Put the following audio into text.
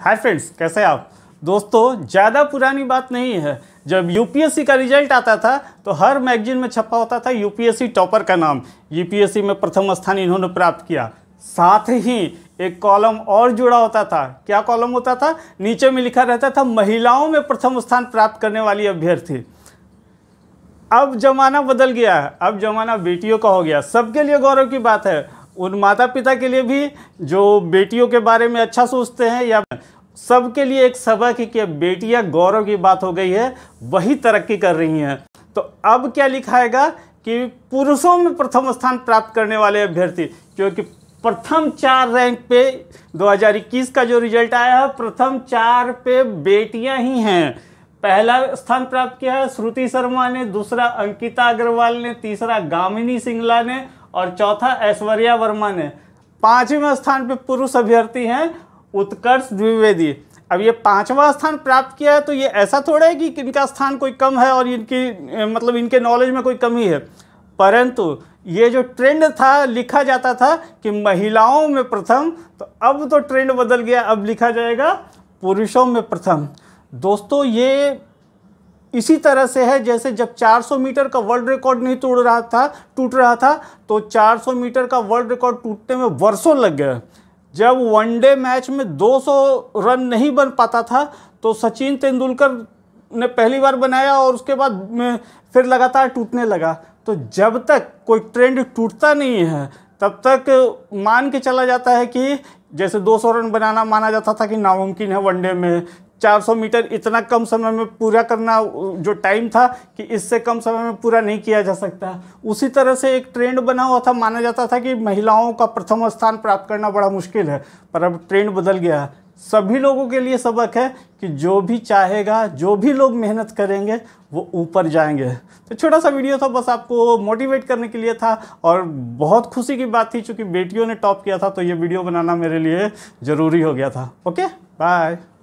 hi friends कैसे आप दोस्तों ज़्यादा पुरानी बात नहीं है जब यूपीएससी का रिजल्ट आता था तो हर मैगजीन में छपा होता था यूपीएससी टॉपर का नाम यूपीएससी में प्रथम स्थान इन्होंने प्राप्त किया साथ ही एक कॉलम और जुड़ा होता था क्या कॉलम होता था नीचे में लिखा रहता था महिलाओं में प्रथम स्थान प्राप्त करने वाली अभ्यर्थी अब जमाना बदल गया है अब जमाना बेटियों का हो गया सबके लिए गौरव की बात है उन माता पिता के लिए भी जो बेटियों के बारे में अच्छा सोचते हैं या सबके लिए एक सबक है कि बेटियां गौरव की बात हो गई है वही तरक्की कर रही हैं तो अब क्या लिखाएगा कि पुरुषों में प्रथम स्थान प्राप्त करने वाले अभ्यर्थी क्योंकि प्रथम चार रैंक पे 2021 का जो रिजल्ट आया है प्रथम चार पे बेटियां ही हैं पहला स्थान प्राप्त किया है श्रुति शर्मा ने दूसरा अंकिता अग्रवाल ने तीसरा गामिनी सिंगला ने और चौथा ऐश्वर्या वर्मा ने पाँचवें स्थान पर पुरुष अभ्यर्थी हैं उत्कर्ष द्विवेदी अब ये पांचवा स्थान प्राप्त किया है तो ये ऐसा थोड़ा है कि इनका स्थान कोई कम है और इनकी मतलब इनके नॉलेज में कोई कमी है परंतु ये जो ट्रेंड था लिखा जाता था कि महिलाओं में प्रथम तो अब तो ट्रेंड बदल गया अब लिखा जाएगा पुरुषों में प्रथम दोस्तों ये इसी तरह से है जैसे जब 400 मीटर का वर्ल्ड रिकॉर्ड नहीं तोड़ रहा था टूट रहा था तो 400 मीटर का वर्ल्ड रिकॉर्ड टूटने में वर्षों लग गए जब वनडे मैच में 200 रन नहीं बन पाता था तो सचिन तेंदुलकर ने पहली बार बनाया और उसके बाद फिर लगातार टूटने लगा तो जब तक कोई ट्रेंड टूटता नहीं है तब तक मान के चला जाता है कि जैसे 200 रन बनाना माना जाता था कि नामुमकिन है वनडे में 400 मीटर इतना कम समय में पूरा करना जो टाइम था कि इससे कम समय में पूरा नहीं किया जा सकता उसी तरह से एक ट्रेंड बना हुआ था माना जाता था कि महिलाओं का प्रथम स्थान प्राप्त करना बड़ा मुश्किल है पर अब ट्रेंड बदल गया है सभी लोगों के लिए सबक है कि जो भी चाहेगा जो भी लोग मेहनत करेंगे वो ऊपर जाएंगे तो छोटा सा वीडियो था बस आपको मोटिवेट करने के लिए था और बहुत खुशी की बात थी चूँकि बेटियों ने टॉप किया था तो ये वीडियो बनाना मेरे लिए ज़रूरी हो गया था ओके बाय